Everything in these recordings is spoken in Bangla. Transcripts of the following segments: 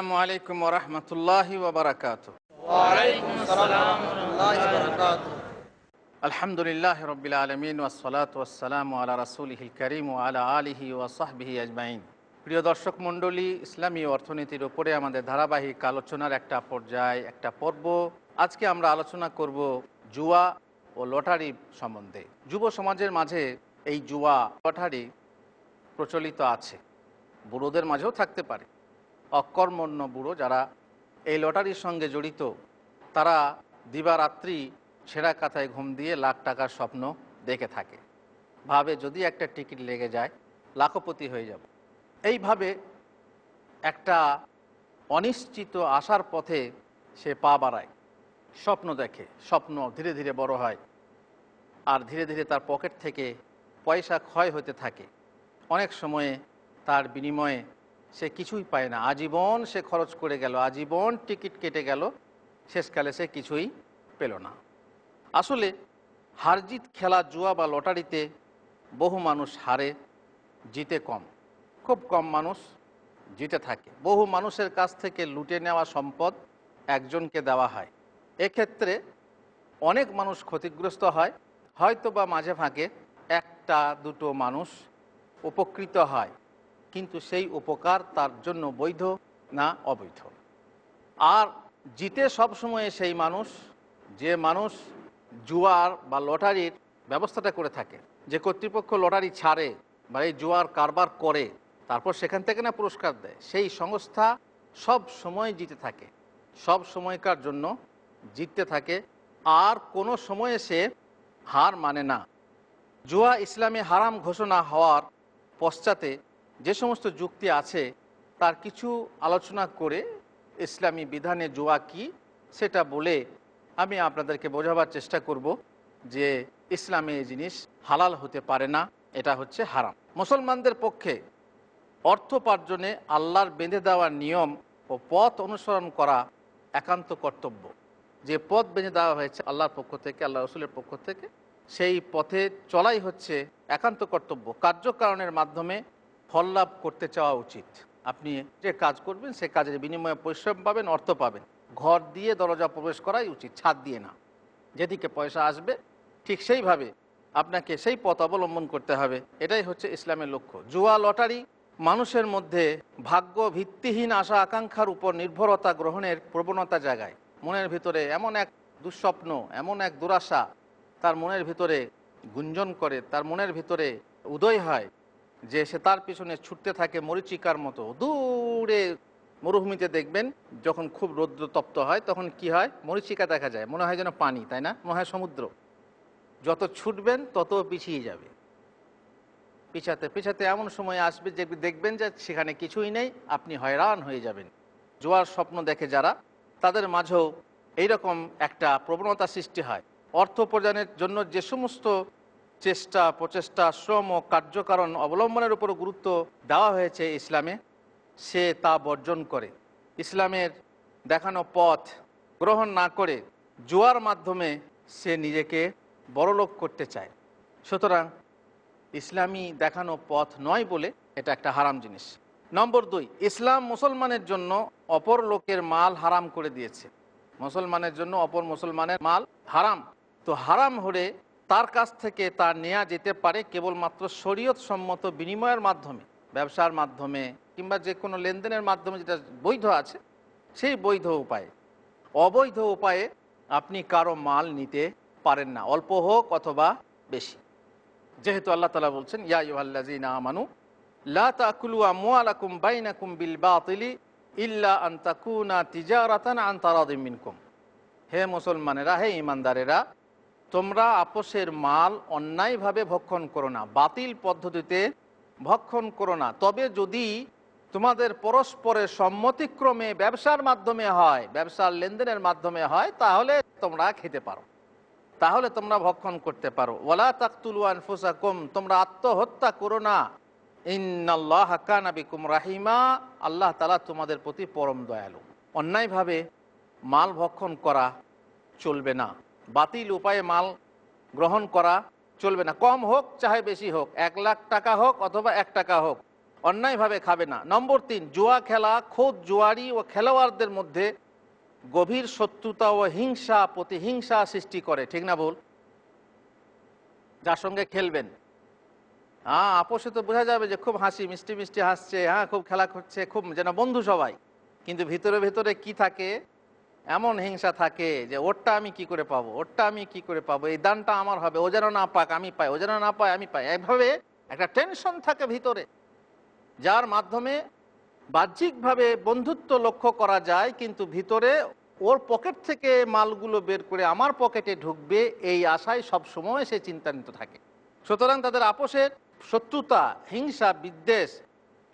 আসসালামু আলাইকুম রহমতুল্লাহি আলহামদুলিল্লাহ রবিল আলমিন ওসলাত ওসালাম আলা করিম ও আলা আলহি ও সাহবিহি আজমাইন প্রিয় দর্শক মণ্ডলী ইসলামী অর্থনীতির উপরে আমাদের ধারাবাহিক আলোচনার একটা পর্যায় একটা পর্ব আজকে আমরা আলোচনা করব জুয়া ও লটারি সম্বন্ধে যুব সমাজের মাঝে এই জুয়া লটারি প্রচলিত আছে বুড়োদের মাঝেও থাকতে পারে অকর্মণ্য বুড়ো যারা এই লটারির সঙ্গে জড়িত তারা দিবারাত্রি ছেঁড়া কাথায় ঘুম দিয়ে লাখ টাকার স্বপ্ন দেখে থাকে ভাবে যদি একটা টিকিট লেগে যায় লাখপতি হয়ে যাব এইভাবে একটা অনিশ্চিত আসার পথে সে পা বাড়ায় স্বপ্ন দেখে স্বপ্ন ধীরে ধীরে বড় হয় আর ধীরে ধীরে তার পকেট থেকে পয়সা ক্ষয় হতে থাকে অনেক সময়ে তার বিনিময়ে সে কিছুই পায় না আজীবন সে খরচ করে গেল আজীবন টিকিট কেটে গেল শেষকালে সে কিছুই পেল না আসলে হারজিত খেলা জুয়া বা লটারিতে বহু মানুষ হারে জিতে কম খুব কম মানুষ জিতে থাকে বহু মানুষের কাছ থেকে লুটে নেওয়া সম্পদ একজনকে দেওয়া হয় এক্ষেত্রে অনেক মানুষ ক্ষতিগ্রস্ত হয় হয়তো বা মাঝে ফাঁকে একটা দুটো মানুষ উপকৃত হয় কিন্তু সেই উপকার তার জন্য বৈধ না অবৈধ আর জিতে সবসময়ে সেই মানুষ যে মানুষ জুয়ার বা লটারির ব্যবস্থাটা করে থাকে যে কর্তৃপক্ষ লটারি ছাড়ে বা এই জুয়ার কারবার করে তারপর সেখান থেকে না পুরস্কার দেয় সেই সংস্থা সব সময় জিতে থাকে সব সময়কার জন্য জিততে থাকে আর কোনো সময়ে সে হার মানে না জুয়া ইসলামে হারাম ঘোষণা হওয়ার পশ্চাতে যে সমস্ত যুক্তি আছে তার কিছু আলোচনা করে ইসলামী বিধানে জুয়া কি সেটা বলে আমি আপনাদেরকে বোঝাবার চেষ্টা করব যে ইসলামে এই জিনিস হালাল হতে পারে না এটা হচ্ছে হারাম মুসলমানদের পক্ষে অর্থোপার্জনে আল্লাহর বেঁধে দেওয়া নিয়ম ও পথ অনুসরণ করা একান্ত কর্তব্য যে পথ বেঁধে দেওয়া হয়েছে আল্লাহর পক্ষ থেকে আল্লাহ রসুলের পক্ষ থেকে সেই পথে চলাই হচ্ছে একান্ত কর্তব্য কার্যকারণের মাধ্যমে ফল লাভ করতে চাওয়া উচিত আপনি যে কাজ করবেন সে কাজের বিনিময়ে পরিশ্রম পাবেন অর্থ পাবেন ঘর দিয়ে দরজা প্রবেশ করাই উচিত ছাদ দিয়ে না যেদিকে পয়সা আসবে ঠিক সেইভাবে আপনাকে সেই পথ অবলম্বন করতে হবে এটাই হচ্ছে ইসলামের লক্ষ্য জুয়া লটারি মানুষের মধ্যে ভাগ্য ভিত্তিহীন আশা আকাঙ্ক্ষার উপর নির্ভরতা গ্রহণের প্রবণতা জাগায় মনের ভিতরে এমন এক দুঃস্বপ্ন এমন এক দুরাশা তার মনের ভিতরে গুঞ্জন করে তার মনের ভিতরে উদয় হয় যে সে তার পিছনে ছুটতে থাকে মরিচিকার মতো দূরে মরুভূমিতে দেখবেন যখন খুব রৌদ্র তপ্ত হয় তখন কি হয় মরিচিকা দেখা যায় মনে হয় যেন পানি তাই না মনে হয় সমুদ্র যত ছুটবেন তত পিছিয়ে যাবে পিছাতে পিছাতে এমন সময় আসবে যে দেখবেন যে সেখানে কিছুই নেই আপনি হয়রান হয়ে যাবেন জোয়ার স্বপ্ন দেখে যারা তাদের মাঝেও এইরকম একটা প্রবণতা সৃষ্টি হয় অর্থ উপার্জনের জন্য যে সমস্ত চেষ্টা প্রচেষ্টা শ্রম ও কার্যকারণ অবলম্বনের উপর গুরুত্ব দেওয়া হয়েছে ইসলামে সে তা বর্জন করে ইসলামের দেখানো পথ গ্রহণ না করে জোয়ার মাধ্যমে সে নিজেকে বড়লোক করতে চায় সুতরাং ইসলামী দেখানো পথ নয় বলে এটা একটা হারাম জিনিস নম্বর দুই ইসলাম মুসলমানের জন্য অপর লোকের মাল হারাম করে দিয়েছে মুসলমানের জন্য অপর মুসলমানের মাল হারাম তো হারাম হলে তার কাছ থেকে তা নেওয়া যেতে পারে কেবলমাত্র শরীয়ত সম্মত বিনিময়ের মাধ্যমে ব্যবসার মাধ্যমে কিংবা যে কোনো লেনদেনের মাধ্যমে যেটা বৈধ আছে সেই বৈধ উপায়ে অবৈধ উপায়ে আপনি কারো মাল নিতে পারেন না অল্প হোক অথবা বেশি যেহেতু আল্লাহ তালা বলছেন ইয়া ইউহাল্লাজিনা আমানু লা তাকুলু আমওয়ালাকুম বিল ইল্লা হে মুসলমানেরা হে ইমানদারেরা তোমরা আপোষের মাল অন্যায়ভাবে ভক্ষণ করো না বাতিল পদ্ধতিতে ভক্ষণ করো না তবে যদি তোমাদের পরস্পরের সম্মতিক্রমে ব্যবসার মাধ্যমে হয় ব্যবসার লেনদেনের মাধ্যমে হয় তাহলে তোমরা খেতে পারো তাহলে তোমরা ভক্ষণ করতে পারো ওলা তাকতুলওয়ান তোমরা আত্মহত্যা করো না ইন্নাল্লাহ রাহিমা আল্লাহ তালা তোমাদের প্রতি পরম দয়ালু অন্যায়ভাবে মাল ভক্ষণ করা চলবে না বাতিল উপায়ে মাল গ্রহণ করা চলবে না কম হোক চাহে বেশি হোক এক লাখ টাকা হোক অথবা এক টাকা হোক অন্যায়ভাবে খাবে না নম্বর তিন জুয়া খেলা খোদ জুয়ারি ও খেলোয়াড়দের মধ্যে গভীর শত্রুতা ও হিংসা প্রতিহিংসা সৃষ্টি করে ঠিক না বল যার সঙ্গে খেলবেন হ্যাঁ আপোষে তো বোঝা যাবে যে খুব হাসি মিষ্টি মিষ্টি হাসছে হ্যাঁ খুব খেলা করছে খুব যেন বন্ধু সবাই কিন্তু ভিতরে ভিতরে কি থাকে এমন হিংসা থাকে যে ওরটা আমি কি করে পাবো ওরটা আমি কি করে পাবো এই দানটা আমার হবে ও যেন না পাক আমি পাই ও যেন না পাই আমি পাই এইভাবে একটা টেনশন থাকে ভিতরে যার মাধ্যমে বাহ্যিকভাবে বন্ধুত্ব লক্ষ্য করা যায় কিন্তু ভিতরে ওর পকেট থেকে মালগুলো বের করে আমার পকেটে ঢুকবে এই আশায় সবসময় সে চিন্তান্বিত থাকে সুতরাং তাদের আপোষের শত্রুতা হিংসা বিদ্বেষ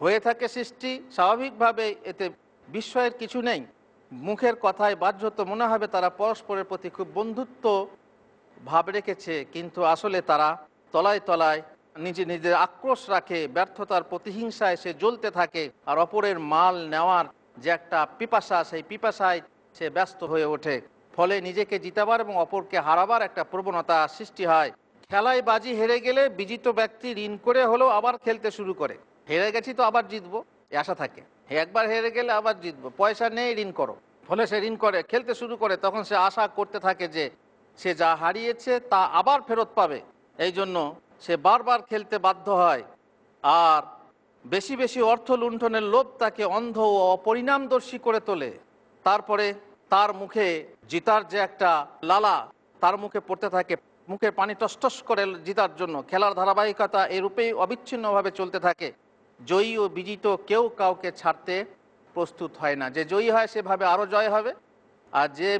হয়ে থাকে সৃষ্টি স্বাভাবিকভাবে এতে বিস্ময়ের কিছু নেই মুখের কথায় বাহ্যত মনে হবে তারা পরস্পরের প্রতি খুব বন্ধুত্ব ভাব রেখেছে কিন্তু আসলে তারা তলায় তলায় নিজে নিজের আক্রোশ রাখে ব্যর্থতার প্রতিহিংসায় সে জ্বলতে থাকে আর অপরের মাল নেওয়ার যে একটা পিপাসা সেই পিপাসায় সে ব্যস্ত হয়ে ওঠে ফলে নিজেকে জিতাবার এবং অপরকে হারাবার একটা প্রবণতা সৃষ্টি হয় খেলায় বাজি হেরে গেলে বিজিত ব্যক্তি ঋণ করে হলেও আবার খেলতে শুরু করে হেরে গেছি তো আবার জিতবো আশা থাকে একবার হেরে গেলে আবার জিতবো পয়সা নেই ঋণ করো ফলে সে ঋণ করে খেলতে শুরু করে তখন সে আশা করতে থাকে যে সে যা হারিয়েছে তা আবার ফেরত পাবে এই জন্য সে বারবার খেলতে বাধ্য হয় আর বেশি বেশি অর্থ লুণ্ঠনের লোভ তাকে অন্ধ ও অপরিণামদর্শী করে তোলে তারপরে তার মুখে জিতার যে একটা লালা তার মুখে পড়তে থাকে মুখে পানি টসটস করে জিতার জন্য খেলার ধারাবাহিকতা এরূপেই অবিচ্ছিন্নভাবে চলতে থাকে জয়ী ও বিজিত কেউ কাউকে ছাড়তে প্রস্তুত হয় না যে জয়ী হয় সেভাবে আরও জয় হবে আর যে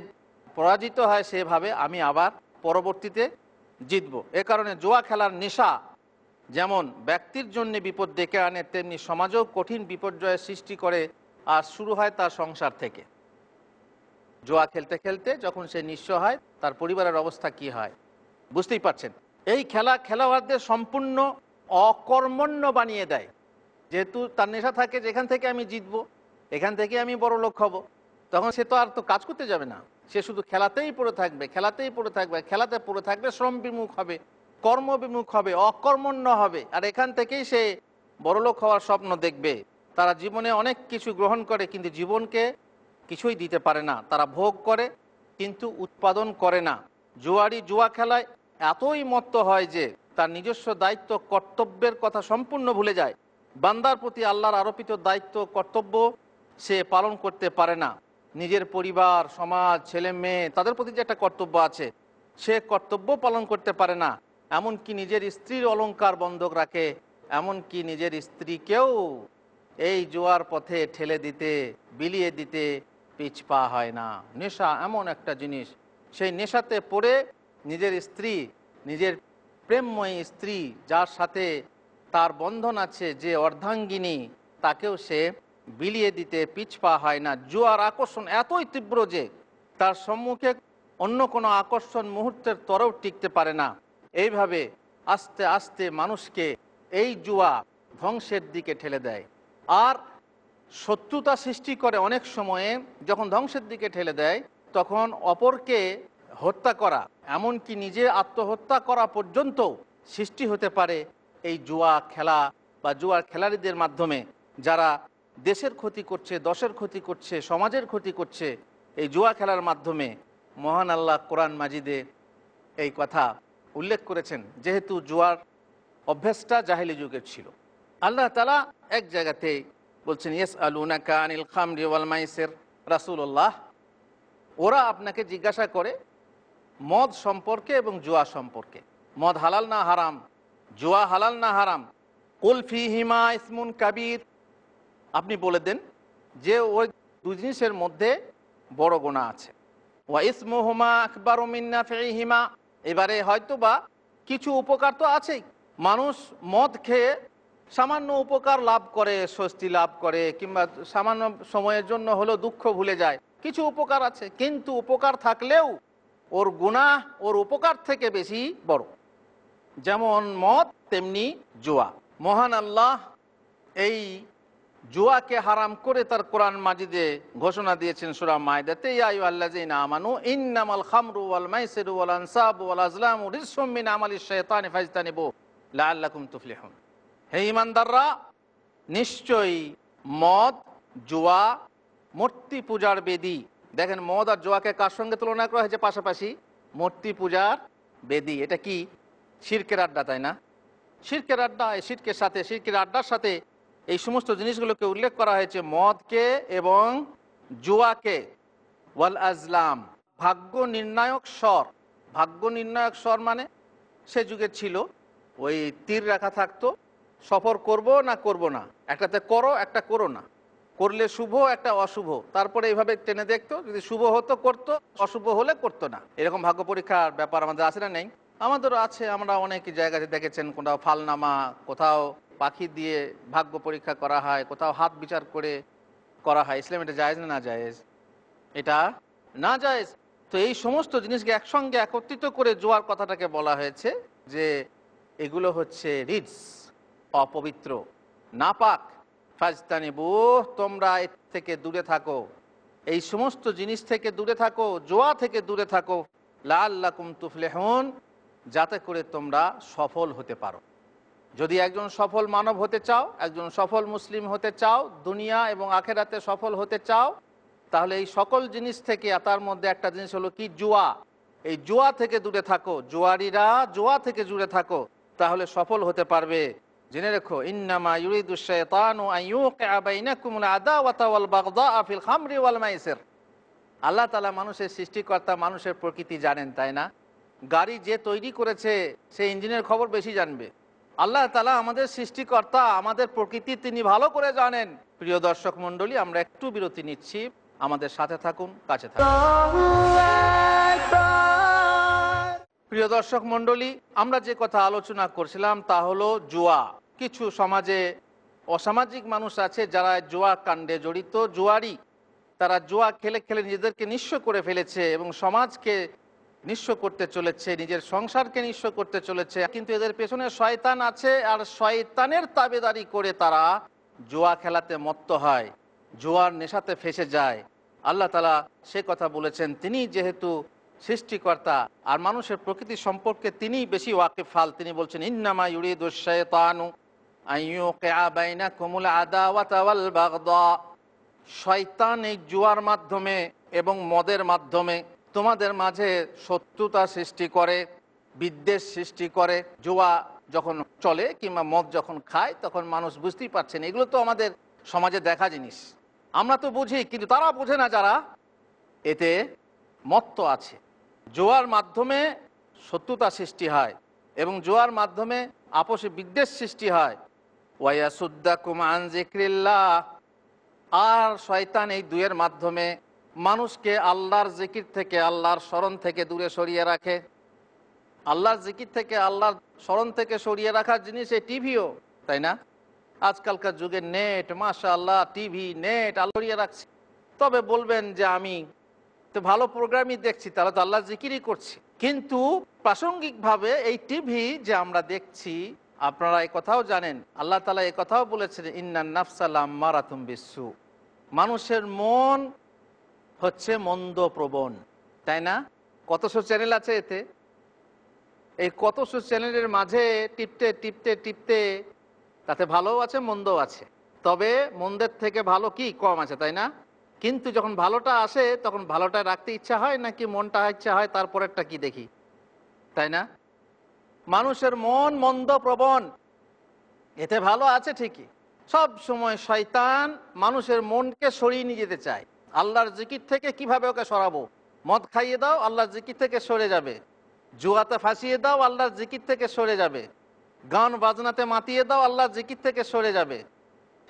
পরাজিত হয় সেভাবে আমি আবার পরবর্তীতে জিতব এ কারণে জোয়া খেলার নেশা যেমন ব্যক্তির জন্য বিপদ ডেকে আনে তেমনি সমাজেও কঠিন বিপর্যয়ের সৃষ্টি করে আর শুরু হয় তার সংসার থেকে জোয়া খেলতে খেলতে যখন সে নিঃস্ব হয় তার পরিবারের অবস্থা কি হয় বুঝতেই পারছেন এই খেলা খেলোয়াড়দের সম্পূর্ণ অকর্মণ্য বানিয়ে দেয় যেহেতু তার নেশা থাকে যে এখান থেকে আমি জিতব এখান থেকে আমি বড় লোক হব তখন সে তো আর তো কাজ করতে যাবে না সে শুধু খেলাতেই পড়ে থাকবে খেলাতেই পড়ে থাকবে খেলাতে পড়ে থাকবে শ্রম বিমুখ হবে কর্ম বিমুখ হবে অকর্মণ্য হবে আর এখান থেকেই সে লোক হওয়ার স্বপ্ন দেখবে তারা জীবনে অনেক কিছু গ্রহণ করে কিন্তু জীবনকে কিছুই দিতে পারে না তারা ভোগ করে কিন্তু উৎপাদন করে না জুয়ারি জুয়া খেলায় এতই মত্ত হয় যে তার নিজস্ব দায়িত্ব কর্তব্যের কথা সম্পূর্ণ ভুলে যায় বান্দার প্রতি আল্লাহর আরোপিত দায়িত্ব কর্তব্য সে পালন করতে পারে না নিজের পরিবার সমাজ ছেলে মেয়ে তাদের প্রতি যে একটা কর্তব্য আছে সে কর্তব্য পালন করতে পারে না এমনকি নিজের স্ত্রীর অলঙ্কার বন্ধক রাখে এমনকি নিজের স্ত্রীকেও এই জোয়ার পথে ঠেলে দিতে বিলিয়ে দিতে পিছপা হয় না নেশা এমন একটা জিনিস সেই নেশাতে পড়ে নিজের স্ত্রী নিজের প্রেমময়ী স্ত্রী যার সাথে তার বন্ধন আছে যে অর্ধাঙ্গিনী তাকেও সে বিলিয়ে দিতে পিছপা হয় না জুয়ার আকর্ষণ এতই তীব্র যে তার সম্মুখে অন্য কোনো আকর্ষণ মুহূর্তের তরেও টিকতে পারে না এইভাবে আস্তে আস্তে মানুষকে এই জুয়া ধ্বংসের দিকে ঠেলে দেয় আর শত্রুতা সৃষ্টি করে অনেক সময়ে যখন ধ্বংসের দিকে ঠেলে দেয় তখন অপরকে হত্যা করা এমনকি নিজে আত্মহত্যা করা পর্যন্ত সৃষ্টি হতে পারে এই জুয়া খেলা বা জুয়ার খেলাড়িদের মাধ্যমে যারা দেশের ক্ষতি করছে দশের ক্ষতি করছে সমাজের ক্ষতি করছে এই জুয়া খেলার মাধ্যমে মহান আল্লাহ কোরআন মাজিদে এই কথা উল্লেখ করেছেন যেহেতু জুয়ার অভ্যাসটা জাহিলি যুগের ছিল আল্লাহ তালা এক জায়গাতে বলছেন ইয়েস আলুনা আনিল খাম রিওয়াল মাইসের রাসুল্লাহ ওরা আপনাকে জিজ্ঞাসা করে মদ সম্পর্কে এবং জুয়া সম্পর্কে মদ হালাল না হারাম জুয়া হালাল না হারাম কুলফি হিমা ইসমুন কাবির আপনি বলে দেন যে ওই দু জিনিসের মধ্যে বড় গোনা আছে ওয়া ইসমু হুমা আকবর মিন্না হিমা এবারে হয়তো বা কিছু উপকার তো আছেই মানুষ মদ খেয়ে সামান্য উপকার লাভ করে স্বস্তি লাভ করে কিংবা সামান্য সময়ের জন্য হলো দুঃখ ভুলে যায় কিছু উপকার আছে কিন্তু উপকার থাকলেও ওর গুণা ওর উপকার থেকে বেশি বড় যেমন মদ তেমনি জুয়া মহান আল্লাহ এই জুয়াকে হারাম করে তার কোরআন মাজিদে ঘোষণা দিয়েছেন সুরা মায়দাতে আমানু ইন্নামাল খামরু ওয়াল মাইসির ওয়াল আনসাব ওয়াল আজলাম রিসুম মিন আমালিশ শাইতানি ফাজতানিবু লাআল্লাকুম তুফলিহুন হে ইমানদাররা নিশ্চয়ই মদ জুয়া মূর্তি পূজার বেদি দেখেন মদ আর জুয়াকে কার সঙ্গে তুলনা করা হয়েছে পাশাপাশি মূর্তি পূজার বেদি এটা কি শিরকের আড্ডা তাই না শিরকের আড্ডা এই শিরকের সাথে শির্কের আড্ডার সাথে এই সমস্ত জিনিসগুলোকে উল্লেখ করা হয়েছে মদকে এবং জুয়াকে ওয়াল আজলাম ভাগ্য নির্ণায়ক স্বর ভাগ্য নির্ণায়ক স্বর মানে সে যুগে ছিল ওই তীর রাখা থাকতো সফর করব না করব না একটাতে করো একটা করো না করলে শুভ একটা অশুভ তারপরে এইভাবে টেনে দেখতো যদি শুভ হতো করতো অশুভ হলে করতো না এরকম ভাগ্য পরীক্ষার ব্যাপার আমাদের আসে না নেই আমাদেরও আছে আমরা অনেক জায়গাতে দেখেছেন কোথাও ফালনামা কোথাও পাখি দিয়ে ভাগ্য পরীক্ষা করা হয় কোথাও হাত বিচার করে করা হয় ইসলাম এটা জায়েজ না না জায়েজ এটা না যায়জ তো এই সমস্ত জিনিসকে একসঙ্গে একত্রিত করে জোয়ার কথাটাকে বলা হয়েছে যে এগুলো হচ্ছে রিডস অপবিত্র নাপাক বোহ তোমরা এর থেকে দূরে থাকো এই সমস্ত জিনিস থেকে দূরে থাকো জোয়া থেকে দূরে থাকো লা আল্লাকুম তুফলেহন যাতে করে তোমরা সফল হতে পারো যদি একজন সফল মানব হতে চাও একজন সফল মুসলিম হতে চাও দুনিয়া এবং আখেরাতে সফল হতে চাও তাহলে এই সকল জিনিস থেকে তার মধ্যে একটা জিনিস হলো কি জুয়া এই জুয়া থেকে দূরে থাকো জুয়ারিরা জুয়া থেকে জুড়ে থাকো তাহলে সফল হতে পারবে জেনে রেখো ইন্নামা আল্লাহ তালা মানুষের সৃষ্টিকর্তা মানুষের প্রকৃতি জানেন তাই না গাড়ি যে তৈরি করেছে সে ইঞ্জিনের খবর বেশি জানবে আল্লাহ তালা আমাদের সৃষ্টিকর্তা আমাদের প্রকৃতি তিনি ভালো করে জানেন প্রিয় দর্শক মন্ডলী আমরা একটু বিরতি নিচ্ছি আমাদের সাথে থাকুন কাছে থাকুন প্রিয় দর্শক মন্ডলী আমরা যে কথা আলোচনা করছিলাম তা হলো জুয়া কিছু সমাজে অসামাজিক মানুষ আছে যারা জুয়া কাণ্ডে জড়িত জুয়ারি তারা জুয়া খেলে খেলে নিজেদেরকে নিঃস্ব করে ফেলেছে এবং সমাজকে নিঃস্ব করতে চলেছে নিজের সংসারকে নিঃস্ব করতে চলেছে কিন্তু এদের পেছনে শয়তান আছে আর শয়তানের তাবেদারি করে তারা জুয়া খেলাতে মত্ত হয় জুয়ার নেশাতে ফেসে যায় আল্লাহ তালা সে কথা বলেছেন তিনি যেহেতু সৃষ্টিকর্তা আর মানুষের প্রকৃতি সম্পর্কে তিনি বেশি ওয়াকিফাল তিনি বলছেন ইন্নামা ইউরিদ শয়তান এই জুয়ার মাধ্যমে এবং মদের মাধ্যমে তোমাদের মাঝে শত্রুতা সৃষ্টি করে বিদ্বেষ সৃষ্টি করে জোয়া যখন চলে কিংবা মদ যখন খায় তখন মানুষ বুঝতেই পারছে না এগুলো তো আমাদের সমাজে দেখা জিনিস আমরা তো বুঝি কিন্তু তারা বোঝে না যারা এতে মত্ত আছে জোয়ার মাধ্যমে শত্রুতা সৃষ্টি হয় এবং জোয়ার মাধ্যমে আপোষে বিদ্বেষ সৃষ্টি হয় ওয়াইয়া সুদ্দা কুমান জিক্রিল্লা আর শয়তান এই দুয়ের মাধ্যমে মানুষকে আল্লাহর জিকির থেকে আল্লাহর স্মরণ থেকে দূরে সরিয়ে রাখে আল্লাহর জিকির থেকে আল্লাহর স্মরণ থেকে সরিয়ে রাখার জিনিস এই টিভিও তাই না আজকালকার যুগে নেট মাসা আল্লাহ টিভি নেট আলোড়িয়ে রাখছি তবে বলবেন যে আমি তো ভালো প্রোগ্রামই দেখছি তাহলে তো আল্লাহ জিকিরই করছি কিন্তু প্রাসঙ্গিকভাবে এই টিভি যে আমরা দেখছি আপনারা এই কথাও জানেন আল্লাহ তালা এই কথাও বলেছেন ইন্নান নাফসাল্লাম মারাতুম বিশ্বু মানুষের মন হচ্ছে মন্দ প্রবণ তাই না কত কতশো চ্যানেল আছে এতে এই কত কতশো চ্যানেলের মাঝে টিপতে টিপতে টিপতে তাতে ভালোও আছে মন্দও আছে তবে মন্দের থেকে ভালো কি কম আছে তাই না কিন্তু যখন ভালোটা আসে তখন ভালোটা রাখতে ইচ্ছা হয় নাকি মনটা ইচ্ছা হয় তারপরেরটা কি দেখি তাই না মানুষের মন মন্দ প্রবণ এতে ভালো আছে ঠিকই সব সময় শয়তান মানুষের মনকে সরিয়ে নিয়ে যেতে চায় আল্লাহর জিকির থেকে কিভাবে ওকে সরাবো মদ খাইয়ে দাও আল্লাহর জিকির থেকে সরে যাবে জুয়াতে ফাঁসিয়ে দাও আল্লাহর জিকির থেকে সরে যাবে গান বাজনাতে মাতিয়ে দাও আল্লাহর জিকির থেকে সরে যাবে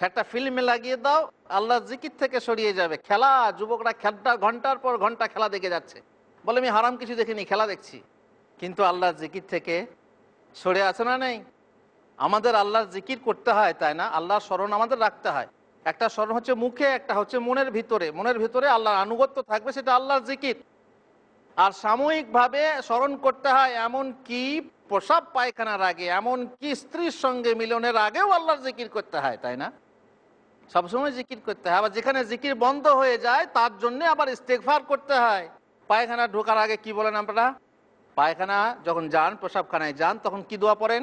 একটা ফিল্মে লাগিয়ে দাও আল্লাহর জিকির থেকে সরিয়ে যাবে খেলা যুবকরা খেলটা ঘন্টার পর ঘন্টা খেলা দেখে যাচ্ছে বলে আমি হারাম কিছু দেখিনি খেলা দেখছি কিন্তু আল্লাহর জিকির থেকে সরে আছে না নেই আমাদের আল্লাহর জিকির করতে হয় তাই না আল্লাহর স্মরণ আমাদের রাখতে হয় একটা স্মরণ হচ্ছে মুখে একটা হচ্ছে মনের ভিতরে মনের ভিতরে আল্লাহর আনুগত্য থাকবে সেটা আল্লাহর জিকির আর সাময়িকভাবে স্মরণ করতে হয় এমন কি প্রসাব পায়খানার আগে এমন কি স্ত্রীর সঙ্গে মিলনের আগেও আল্লাহর জিকির করতে হয় তাই না সবসময় জিকির করতে হয় আবার যেখানে জিকির বন্ধ হয়ে যায় তার জন্য আবার ইস্তেকভার করতে হয় পায়খানা ঢোকার আগে কি বলেন আপনারা পায়খানা যখন যান প্রসাবখানায় যান তখন কি দোয়া পড়েন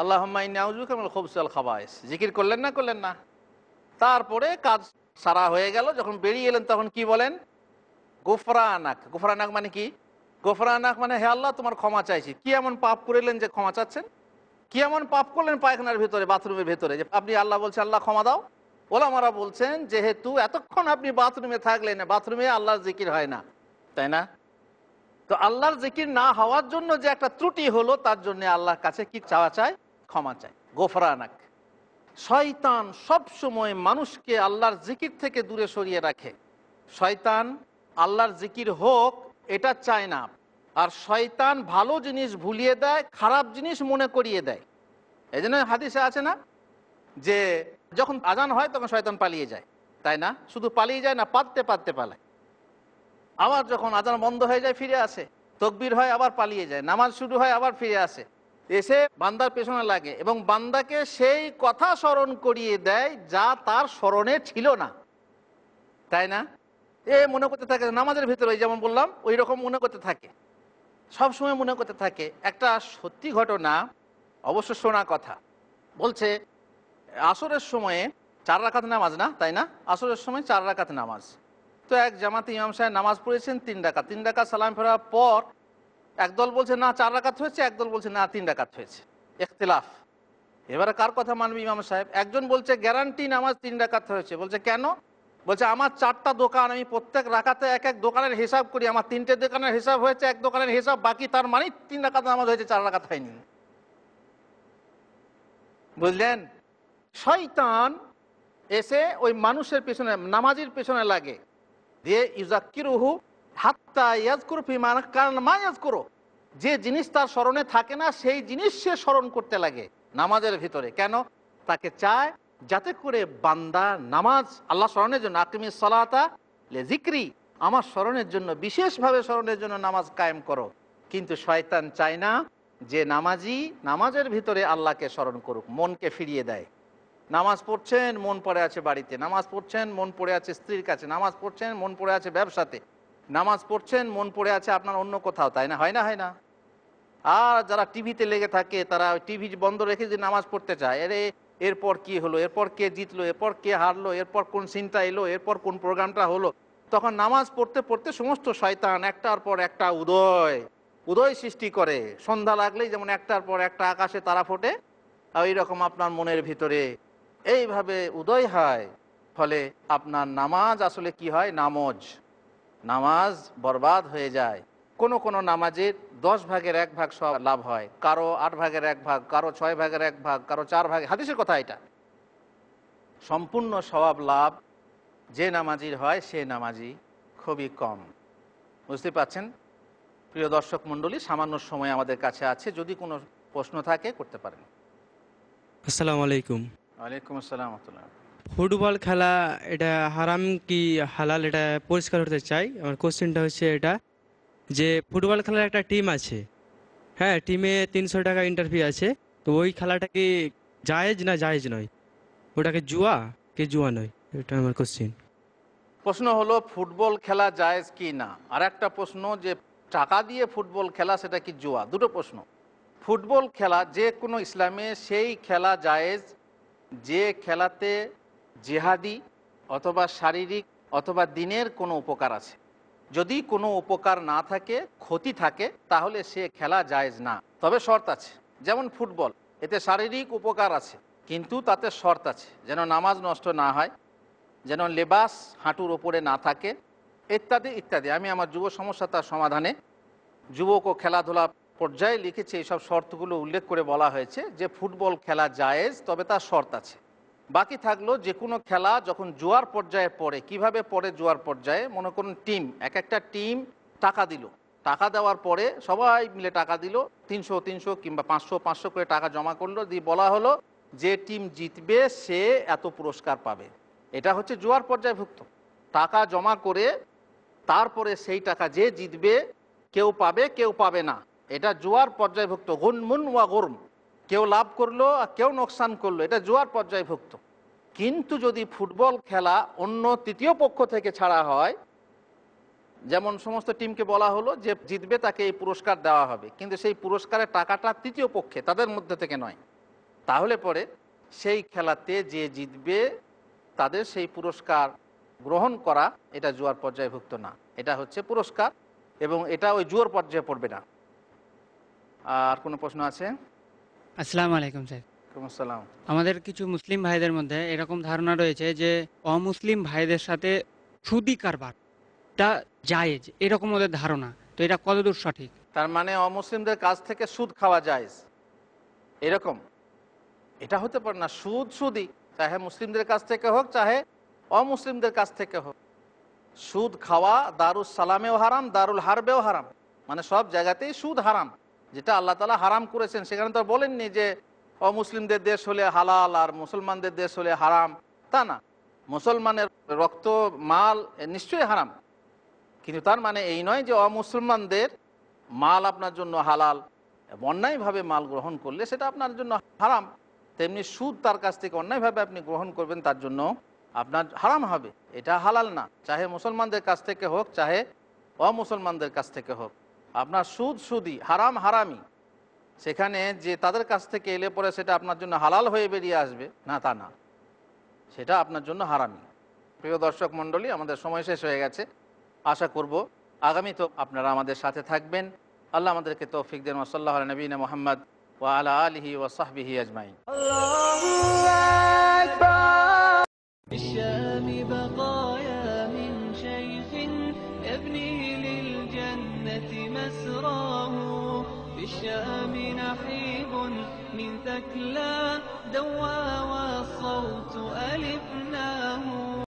আল্লাহ খুব সাল খবসাল খাবাইস জিকির করলেন না করলেন না তারপরে কাজ সারা হয়ে গেল যখন বেরিয়ে এলেন তখন কি বলেন গোফরানাক গোফরানাক মানে কি গোফরানাক মানে হে আল্লাহ তোমার ক্ষমা চাইছি কি এমন পাপ করেলেন যে ক্ষমা চাচ্ছেন কি এমন পাপ করলেন পায়খানার ভেতরে বাথরুমের ভেতরে যে আপনি আল্লাহ বলছেন আল্লাহ ক্ষমা দাও ওলামারা বলছেন যেহেতু এতক্ষণ আপনি বাথরুমে থাকলেন না বাথরুমে আল্লাহর জিকির হয় না তাই না তো আল্লাহর জিকির না হওয়ার জন্য যে একটা ত্রুটি হলো তার জন্য আল্লাহর কাছে কি চাওয়া চায় ক্ষমা চায় গোফরানাক শয়তান সব সময় মানুষকে আল্লাহর জিকির থেকে দূরে সরিয়ে রাখে শয়তান আল্লাহর জিকির হোক এটা চায় না আর শয়তান ভালো জিনিস ভুলিয়ে দেয় খারাপ জিনিস মনে করিয়ে দেয় এই জন্য হাদিসে আছে না যে যখন আজান হয় তখন শয়তান পালিয়ে যায় তাই না শুধু পালিয়ে যায় না পাততে পাততে পালায় আবার যখন আজান বন্ধ হয়ে যায় ফিরে আসে তকবির হয় আবার পালিয়ে যায় নামাজ শুরু হয় আবার ফিরে আসে এসে বান্দার পেছনে লাগে এবং বান্দাকে সেই কথা স্মরণ করিয়ে দেয় যা তার স্মরণে ছিল না তাই না এ মনে করতে থাকে নামাজের ভিতরে যেমন বললাম ওই রকম মনে করতে থাকে সব সময় মনে করতে থাকে একটা সত্যি ঘটনা অবশ্য শোনা কথা বলছে আসরের সময়ে চার রাখাত নামাজ না তাই না আসরের সময় চার রাখাত নামাজ তো এক জামাতে ইমাম সাহেব নামাজ পড়েছেন তিন ডাকা তিন ডাকা সালাম ফেরার পর একদল বলছে না চার রাকাত হয়েছে একদল বলছে না তিন রাকাত হয়েছে এখতলাফ এবারে কার কথা মানবি ইমাম সাহেব একজন বলছে গ্যারান্টি নামাজ তিন রাকাত হয়েছে বলছে কেন বলছে আমার চারটা দোকান আমি প্রত্যেক রাখাতে এক এক দোকানের হিসাব করি আমার তিনটে দোকানের হিসাব হয়েছে এক দোকানের হিসাব বাকি তার মানে তিন রাখাত নামাজ হয়েছে চার রাখাত হয়নি বুঝলেন শয়তান এসে ওই মানুষের পেছনে নামাজের পেছনে লাগে দিয়ে ইউজাক্কিরুহু হাত্তা মান কারণ যে জিনিস তার স্মরণে থাকে না সেই জিনিস সে স্মরণ করতে লাগে নামাজের ভিতরে কেন তাকে চায় যাতে করে বান্দা নামাজ আল্লাহ স্মরণের জন্য আকিমি সলাতা লে জিক্রি আমার স্মরণের জন্য বিশেষভাবে স্মরণের জন্য নামাজ কায়েম করো কিন্তু শয়তান চায় না যে নামাজি নামাজের ভিতরে আল্লাহকে স্মরণ করুক মনকে ফিরিয়ে দেয় নামাজ পড়ছেন মন পড়ে আছে বাড়িতে নামাজ পড়ছেন মন পড়ে আছে স্ত্রীর কাছে নামাজ পড়ছেন মন পড়ে আছে ব্যবসাতে নামাজ পড়ছেন মন পড়ে আছে আপনার অন্য কোথাও তাই না হয় না হয় না আর যারা টিভিতে লেগে থাকে তারা টিভি বন্ধ রেখে যদি নামাজ পড়তে চায় এরে এরপর কি হলো এরপর কে জিতলো এরপর কে হারলো এরপর কোন সিনটা এলো এরপর কোন প্রোগ্রামটা হলো তখন নামাজ পড়তে পড়তে সমস্ত শয়তান একটার পর একটা উদয় উদয় সৃষ্টি করে সন্ধ্যা লাগলেই যেমন একটার পর একটা আকাশে তারা ফোটে আর রকম আপনার মনের ভিতরে এইভাবে উদয় হয় ফলে আপনার নামাজ আসলে কি হয় নামজ নামাজ বরবাদ হয়ে যায় কোনো কোনো নামাজের দশ ভাগের এক ভাগ সব লাভ হয় কারো আট ভাগের এক ভাগ কারো ছয় ভাগের এক ভাগ কারো চার ভাগ হাদিসের কথা এটা সম্পূর্ণ স্বভাব লাভ যে নামাজির হয় সে নামাজি খুবই কম বুঝতে পাচ্ছেন প্রিয় দর্শক মন্ডলী সামান্য সময় আমাদের কাছে আছে যদি কোনো প্রশ্ন থাকে করতে পারেন আসসালামু আলাইকুম ওয়ালাইকুম আসসালাম ফুটবল খেলা এটা হারাম কি হালাল এটা পরিষ্কার হতে চাই আমার কোশ্চেনটা হচ্ছে এটা যে ফুটবল খেলার একটা টিম আছে হ্যাঁ টিমে তিনশো টাকা ইন্টারভিউ আছে তো ওই খেলাটা কি জায়েজ না জায়েজ নয় ওটাকে জুয়া কি জুয়া নয় এটা আমার কোশ্চেন প্রশ্ন হলো ফুটবল খেলা জায়েজ কি না আর একটা প্রশ্ন যে টাকা দিয়ে ফুটবল খেলা সেটা কি জুয়া দুটো প্রশ্ন ফুটবল খেলা যে কোনো ইসলামে সেই খেলা জায়েজ যে খেলাতে জেহাদি অথবা শারীরিক অথবা দিনের কোনো উপকার আছে যদি কোনো উপকার না থাকে ক্ষতি থাকে তাহলে সে খেলা জায়েজ না তবে শর্ত আছে যেমন ফুটবল এতে শারীরিক উপকার আছে কিন্তু তাতে শর্ত আছে যেন নামাজ নষ্ট না হয় যেন লেবাস হাঁটুর ওপরে না থাকে ইত্যাদি ইত্যাদি আমি আমার যুব সমস্যা তার সমাধানে যুবক ও খেলাধুলা পর্যায়ে লিখেছে এইসব শর্তগুলো উল্লেখ করে বলা হয়েছে যে ফুটবল খেলা জায়েজ তবে তার শর্ত আছে বাকি থাকলো যে কোনো খেলা যখন জোয়ার পর্যায়ে পড়ে কিভাবে পড়ে জোয়ার পর্যায়ে মনে করুন টিম এক একটা টিম টাকা দিল টাকা দেওয়ার পরে সবাই মিলে টাকা দিল তিনশো তিনশো কিংবা পাঁচশো পাঁচশো করে টাকা জমা করলো দিয়ে বলা হলো যে টিম জিতবে সে এত পুরস্কার পাবে এটা হচ্ছে জোয়ার ভুক্ত টাকা জমা করে তারপরে সেই টাকা যে জিতবে কেউ পাবে কেউ পাবে না এটা জোয়ার পর্যায়ভুক্ত গুনমুন ওয়া গরম কেউ লাভ করলো আর কেউ নোকসান করলো এটা জুয়ার পর্যায়ভুক্ত কিন্তু যদি ফুটবল খেলা অন্য তৃতীয় পক্ষ থেকে ছাড়া হয় যেমন সমস্ত টিমকে বলা হলো যে জিতবে তাকে এই পুরস্কার দেওয়া হবে কিন্তু সেই পুরস্কারের টাকাটা তৃতীয় পক্ষে তাদের মধ্যে থেকে নয় তাহলে পরে সেই খেলাতে যে জিতবে তাদের সেই পুরস্কার গ্রহণ করা এটা জুয়ার পর্যায়ভুক্ত না এটা হচ্ছে পুরস্কার এবং এটা ওই জুয়ার পর্যায়ে পড়বে না আর কোনো প্রশ্ন আছে আসসালামু আলাইকুম স্যার আসসালাম আমাদের কিছু মুসলিম ভাইদের মধ্যে এরকম ধারণা রয়েছে যে অমুসলিম ভাইদের সাথে সুদি তা জায়েজ এরকম ওদের ধারণা তো এটা কতদূর সঠিক তার মানে অমুসলিমদের কাছ থেকে সুদ খাওয়া জায়েজ এরকম এটা হতে পারে না সুদ সুদি চাহে মুসলিমদের কাছ থেকে হোক চাহে অমুসলিমদের কাছ থেকে হোক সুদ খাওয়া দারুল সালামেও হারাম দারুল হারবেও হারাম মানে সব জায়গাতেই সুদ হারাম যেটা আল্লাহ তালা হারাম করেছেন সেখানে তো বলেননি যে অমুসলিমদের দেশ হলে হালাল আর মুসলমানদের দেশ হলে হারাম তা না মুসলমানের রক্ত মাল নিশ্চয়ই হারাম কিন্তু তার মানে এই নয় যে অমুসলমানদের মাল আপনার জন্য হালাল অন্যায়ভাবে মাল গ্রহণ করলে সেটা আপনার জন্য হারাম তেমনি সুদ তার কাছ থেকে অন্যায়ভাবে আপনি গ্রহণ করবেন তার জন্য আপনার হারাম হবে এটা হালাল না চাহে মুসলমানদের কাছ থেকে হোক চাহে অমুসলমানদের কাছ থেকে হোক আপনার সুদ সুদি হারাম হারামি সেখানে যে তাদের কাছ থেকে এলে পরে সেটা আপনার জন্য হালাল হয়ে বেরিয়ে আসবে না তা না সেটা আপনার জন্য হারামি প্রিয় দর্শক মণ্ডলী আমাদের সময় শেষ হয়ে গেছে আশা করব আগামী তো আপনারা আমাদের সাথে থাকবেন আল্লাহ আমাদেরকে তৌফিক দেন ওসল্লাহ নবীন মোহাম্মদ ওয়া আলা আলহি ওয়াসাহবিহি আজমাইন আল্লাহ أسراه في الشام نحيب من ثكلى دوى والصوت ألفناه